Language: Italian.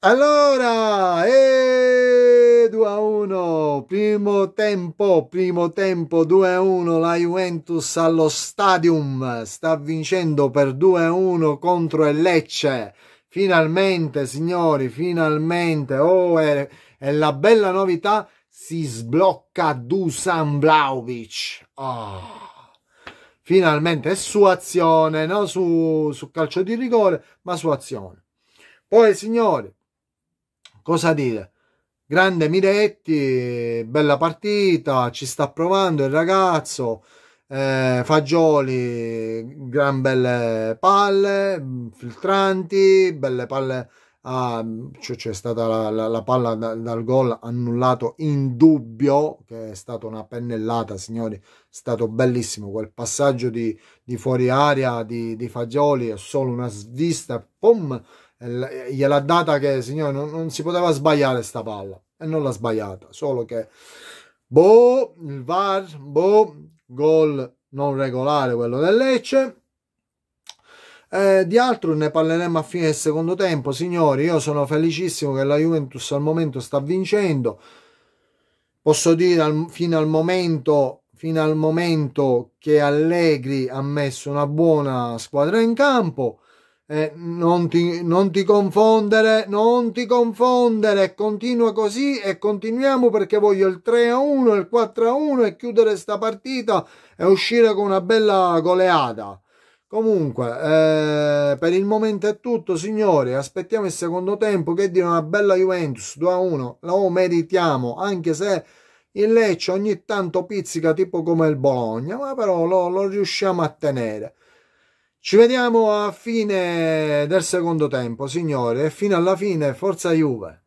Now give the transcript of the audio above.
Allora, e 2 a 1, primo tempo, primo tempo 2 a 1, la Juventus allo Stadium sta vincendo per 2 a 1 contro il Lecce. Finalmente, signori, finalmente, oh, è, è la bella novità, si sblocca Dusan Vlaovic. Oh. Ah. Finalmente, è su azione, non su, su calcio di rigore, ma su azione. Poi, signori, cosa dire? Grande Miretti, bella partita, ci sta provando il ragazzo, eh, Fagioli, gran belle palle, filtranti, belle palle, ah, c'è cioè stata la, la, la palla da, dal gol annullato in dubbio, che è stata una pennellata, signori, è stato bellissimo quel passaggio di, di fuori aria di, di Fagioli, è solo una svista, pum, gliel'ha data che signore non, non, si poteva sbagliare sta palla e non l'ha sbagliata solo che boh il VAR boh gol non regolare quello del Lecce eh, di altro ne parleremo a fine del secondo tempo signori io sono felicissimo che la Juventus al momento sta vincendo posso dire al, fino al momento fino al momento che Allegri ha messo una buona squadra in campo eh, non, ti, non ti confondere, non ti confondere, continua così e continuiamo perché voglio il 3 a 1, il 4 a 1 e chiudere sta partita e uscire con una bella goleada. Comunque, eh, per il momento è tutto, signori. Aspettiamo il secondo tempo che dire una bella Juventus 2 a 1. Lo meritiamo, anche se il Lecce ogni tanto pizzica tipo come il Bologna, ma però lo, lo riusciamo a tenere. Ci vediamo a fine del secondo tempo, signore, e fino alla fine, forza Juve.